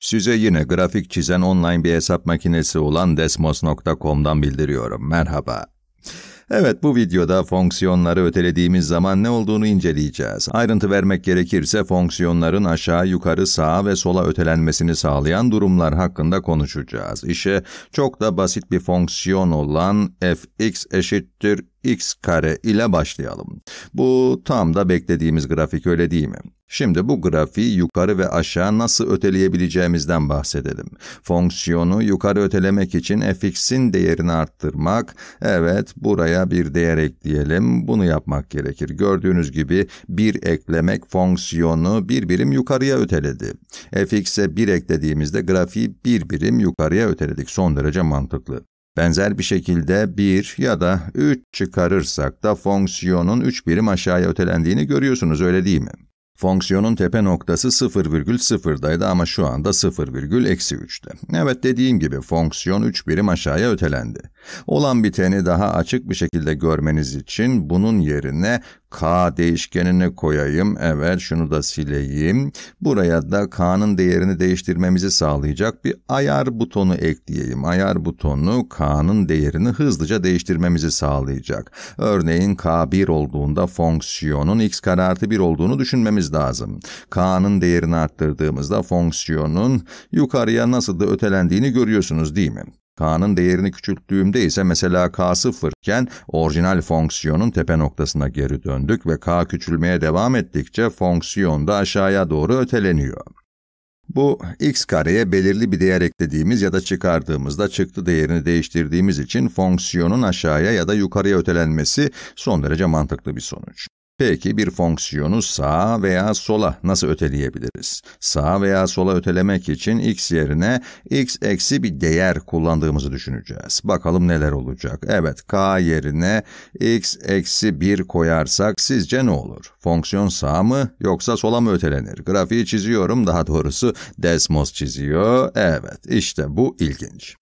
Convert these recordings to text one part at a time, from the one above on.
Size yine grafik çizen online bir hesap makinesi olan desmos.com'dan bildiriyorum. Merhaba. Evet bu videoda fonksiyonları ötelediğimiz zaman ne olduğunu inceleyeceğiz. Ayrıntı vermek gerekirse fonksiyonların aşağı yukarı sağa ve sola ötelenmesini sağlayan durumlar hakkında konuşacağız. İşe çok da basit bir fonksiyon olan fx eşittir x kare ile başlayalım. Bu tam da beklediğimiz grafik öyle değil mi? Şimdi bu grafiği yukarı ve aşağı nasıl öteleyebileceğimizden bahsedelim. Fonksiyonu yukarı ötelemek için fx'in değerini arttırmak, evet buraya bir değer ekleyelim, bunu yapmak gerekir. Gördüğünüz gibi bir eklemek fonksiyonu bir birim yukarıya öteledi. fx'e bir eklediğimizde grafiği bir birim yukarıya öteledik. Son derece mantıklı. Benzer bir şekilde 1 ya da 3 çıkarırsak da fonksiyonun 3 birim aşağıya ötelendiğini görüyorsunuz öyle değil mi? Fonksiyonun tepe noktası 0,0'daydı ama şu anda 0,-3'te. Evet dediğim gibi fonksiyon 3 birim aşağıya ötelendi. Olan biteni daha açık bir şekilde görmeniz için bunun yerine k değişkenini koyayım. Evet şunu da sileyim. Buraya da k'nın değerini değiştirmemizi sağlayacak bir ayar butonu ekleyeyim. Ayar butonu k'nın değerini hızlıca değiştirmemizi sağlayacak. Örneğin k1 olduğunda fonksiyonun x kare artı 1 olduğunu düşünmemiz lazım. k'nın değerini arttırdığımızda fonksiyonun yukarıya nasıl da ötelendiğini görüyorsunuz değil mi? K'nın değerini küçülttüğümde ise mesela K sıfırken orijinal fonksiyonun tepe noktasına geri döndük ve K küçülmeye devam ettikçe fonksiyon da aşağıya doğru öteleniyor. Bu x kareye belirli bir değer eklediğimiz ya da çıkardığımızda çıktı değerini değiştirdiğimiz için fonksiyonun aşağıya ya da yukarıya ötelenmesi son derece mantıklı bir sonuç. Peki bir fonksiyonu sağa veya sola nasıl öteleyebiliriz? Sağa veya sola ötelemek için x yerine x eksi bir değer kullandığımızı düşüneceğiz. Bakalım neler olacak. Evet k yerine x eksi 1 koyarsak sizce ne olur? Fonksiyon sağa mı yoksa sola mı ötelenir? Grafiği çiziyorum daha doğrusu Desmos çiziyor. Evet işte bu ilginç.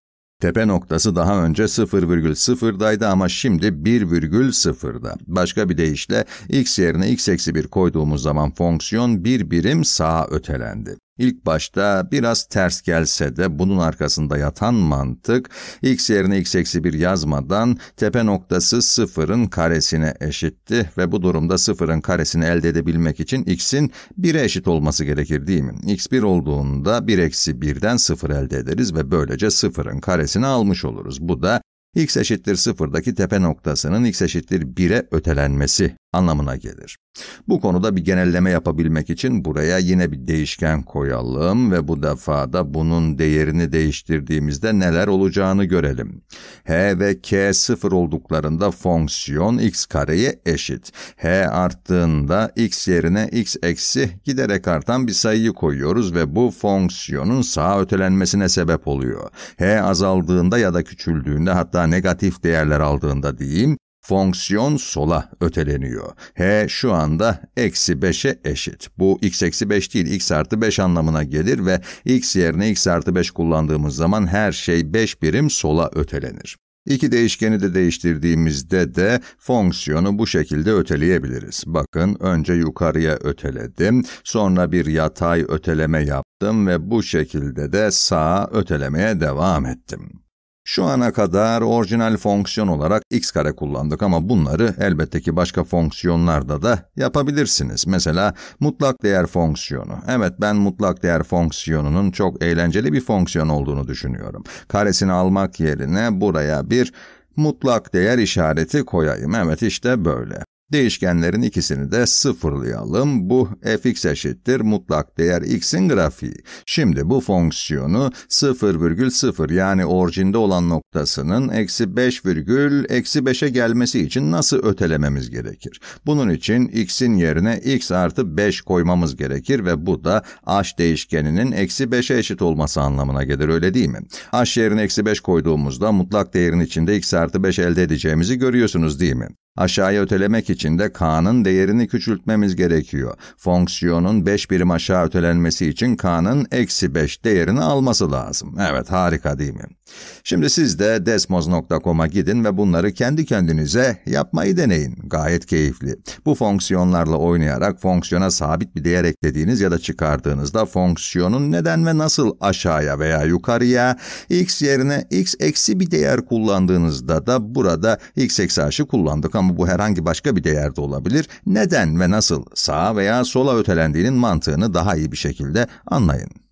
Tepe noktası daha önce 0,0'daydı ama şimdi 1,0'da. Başka bir deyişle x yerine x eksi 1 koyduğumuz zaman fonksiyon bir birim sağa ötelendi. İlk başta biraz ters gelse de bunun arkasında yatan mantık x yerine x eksi 1 yazmadan tepe noktası sıfırın karesine eşitti ve bu durumda sıfırın karesini elde edebilmek için x'in 1'e eşit olması gerekir değil mi? x 1 olduğunda 1 eksi 1'den 0 elde ederiz ve böylece sıfırın karesini almış oluruz. Bu da x eşittir 0'daki tepe noktasının x eşittir 1'e ötelenmesi anlamına gelir. Bu konuda bir genelleme yapabilmek için buraya yine bir değişken koyalım ve bu defa da bunun değerini değiştirdiğimizde neler olacağını görelim. h ve k sıfır olduklarında fonksiyon x kareye eşit. h arttığında x yerine x eksi giderek artan bir sayıyı koyuyoruz ve bu fonksiyonun sağa ötelenmesine sebep oluyor. h azaldığında ya da küçüldüğünde hatta negatif değerler aldığında diyeyim fonksiyon sola öteleniyor. H şu anda eksi 5'e eşit. Bu x eksi 5 değil x artı 5 anlamına gelir ve x yerine x artı 5 kullandığımız zaman her şey 5 birim sola ötelenir. İki değişkeni de değiştirdiğimizde de fonksiyonu bu şekilde öteleyebiliriz. Bakın önce yukarıya öteledim, sonra bir yatay öteleme yaptım ve bu şekilde de sağa ötelemeye devam ettim. Şu ana kadar orijinal fonksiyon olarak x kare kullandık ama bunları elbette ki başka fonksiyonlarda da yapabilirsiniz. Mesela mutlak değer fonksiyonu. Evet ben mutlak değer fonksiyonunun çok eğlenceli bir fonksiyon olduğunu düşünüyorum. Karesini almak yerine buraya bir mutlak değer işareti koyayım. Evet işte böyle. Değişkenlerin ikisini de sıfırlayalım. Bu fx eşittir mutlak değer x'in grafiği. Şimdi bu fonksiyonu 0,0 yani orijinde olan noktasının eksi 5 virgül eksi 5'e gelmesi için nasıl ötelememiz gerekir? Bunun için x'in yerine x artı 5 koymamız gerekir ve bu da h değişkeninin eksi 5'e eşit olması anlamına gelir öyle değil mi? h yerine eksi 5 koyduğumuzda mutlak değerin içinde x artı 5 elde edeceğimizi görüyorsunuz değil mi? Aşağıya ötelemek için de K'nın değerini küçültmemiz gerekiyor. Fonksiyonun 5 birim aşağı ötelenmesi için K'nın eksi 5 değerini alması lazım. Evet harika değil mi? Şimdi siz de desmos.com'a gidin ve bunları kendi kendinize yapmayı deneyin. Gayet keyifli. Bu fonksiyonlarla oynayarak fonksiyona sabit bir değer eklediğiniz ya da çıkardığınızda fonksiyonun neden ve nasıl aşağıya veya yukarıya x yerine x eksi bir değer kullandığınızda da burada x eksi h'ı kullandık ama ama bu herhangi başka bir değerde olabilir, neden ve nasıl sağa veya sola ötelendiğinin mantığını daha iyi bir şekilde anlayın.